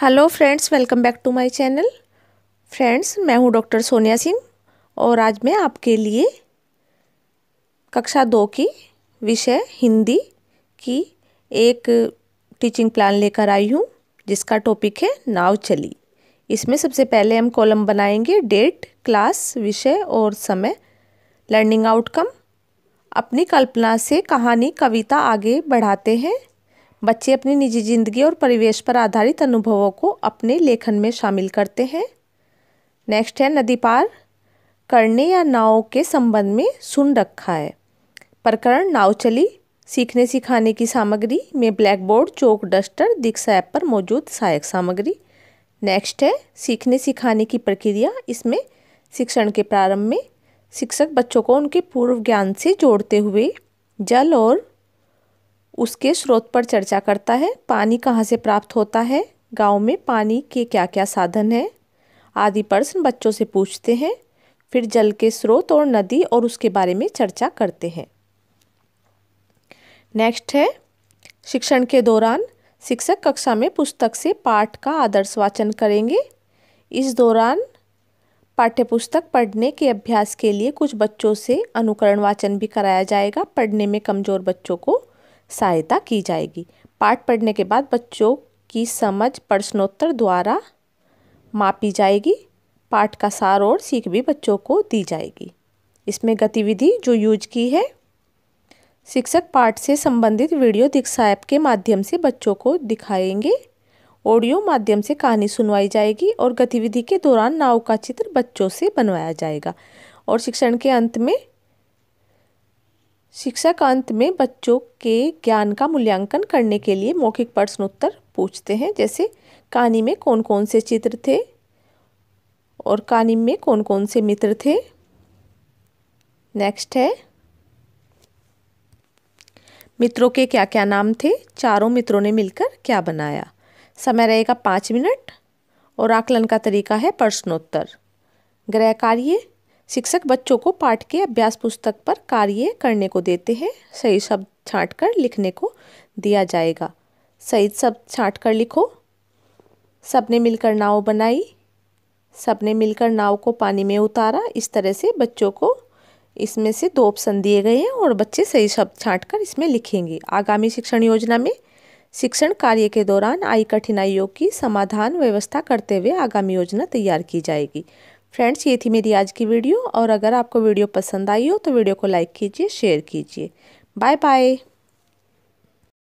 hello friends welcome back to my channel friends मैं हूं doctor Sonia Singh और आज मैं आपके लिए कक्षा दो की विषय हिंदी की एक टीचिंग प्लान लेकर आई हूं जिसका टॉपिक है नाव चली इसमें सबसे पहले हम कॉलम बनाएंगे डेट क्लास विषय और समय लर्निंग आउटकम अपनी कल्पना से कहानी कविता आगे बढ़ाते हैं बच्चे अपनी निजी जिंदगी और परिवेश पर आधारित अनुभवों को अपने लेखन में शामिल करते हैं नेक्स्ट है नदी पार करने या नाव के संबंध में सुन रखा है प्रकरण नाव चली सीखने सिखाने की सामग्री में black board chalk duster Diksha app पर मौजूद सहायक सामग्री नेक्स्ट है सीखने सिखाने की प्रक्रिया इसमें शिक्षण के प्रारंभ में शिक्षक बच्चों को उनके पूर्व ज्ञान से जोड़ते हुए जल और उसके स्रोत पर चर्चा करता है पानी कहाँ से प्राप्त होता है गांव में पानी के क्या क्या साधन हैं आदि प्रश्न बच्चों से पूछते हैं फिर जल के स्रोत और नदी और उसके बारे में चर्चा करते हैं नेक्स्ट है शिक्षण के दौरान शिक्षक कक्षा में पुस्तक से पाठ का आदर्श वाचन करेंगे इस दौरान पाठ्यपुस्तक पढ़ने के अभ्यास के लिए कुछ बच्चों से अनुकरण वाचन भी कराया जाएगा पढ़ने में कमज़ोर बच्चों को सहायता की जाएगी पाठ पढ़ने के बाद बच्चों की समझ प्रश्नोत्तर द्वारा मापी जाएगी पाठ का सार और सीख भी बच्चों को दी जाएगी इसमें गतिविधि जो यूज की है शिक्षक पाठ से संबंधित वीडियो दीक्षा ऐप के माध्यम से बच्चों को दिखाएंगे ऑडियो माध्यम से कहानी सुनवाई जाएगी और गतिविधि के दौरान नाव का चित्र बच्चों से बनवाया जाएगा और शिक्षण के अंत में शिक्षा अंत में बच्चों के ज्ञान का मूल्यांकन करने के लिए मौखिक प्रश्नोत्तर पूछते हैं जैसे कहानी में कौन कौन से चित्र थे और कहानी में कौन कौन से मित्र थे नेक्स्ट है मित्रों के क्या क्या नाम थे चारों मित्रों ने मिलकर क्या बनाया समय रहेगा पाँच मिनट और आकलन का तरीका है प्रश्नोत्तर ग्रह कार्य शिक्षक बच्चों को पाठ के अभ्यास पुस्तक पर कार्य करने को देते हैं सही शब्द छाँट कर लिखने को दिया जाएगा सही शब्द छाँट कर लिखो सबने मिलकर नाव बनाई सबने मिलकर नाव को पानी में उतारा इस तरह से बच्चों को इसमें से दो ऑप्शन दिए गए हैं और बच्चे सही शब्द छाँट कर इसमें लिखेंगे आगामी शिक्षण योजना में शिक्षण कार्य के दौरान आई कठिनाइयों की समाधान व्यवस्था करते हुए आगामी योजना तैयार की जाएगी फ्रेंड्स ये थी मेरी आज की वीडियो और अगर आपको वीडियो पसंद आई हो तो वीडियो को लाइक कीजिए शेयर कीजिए बाय बाय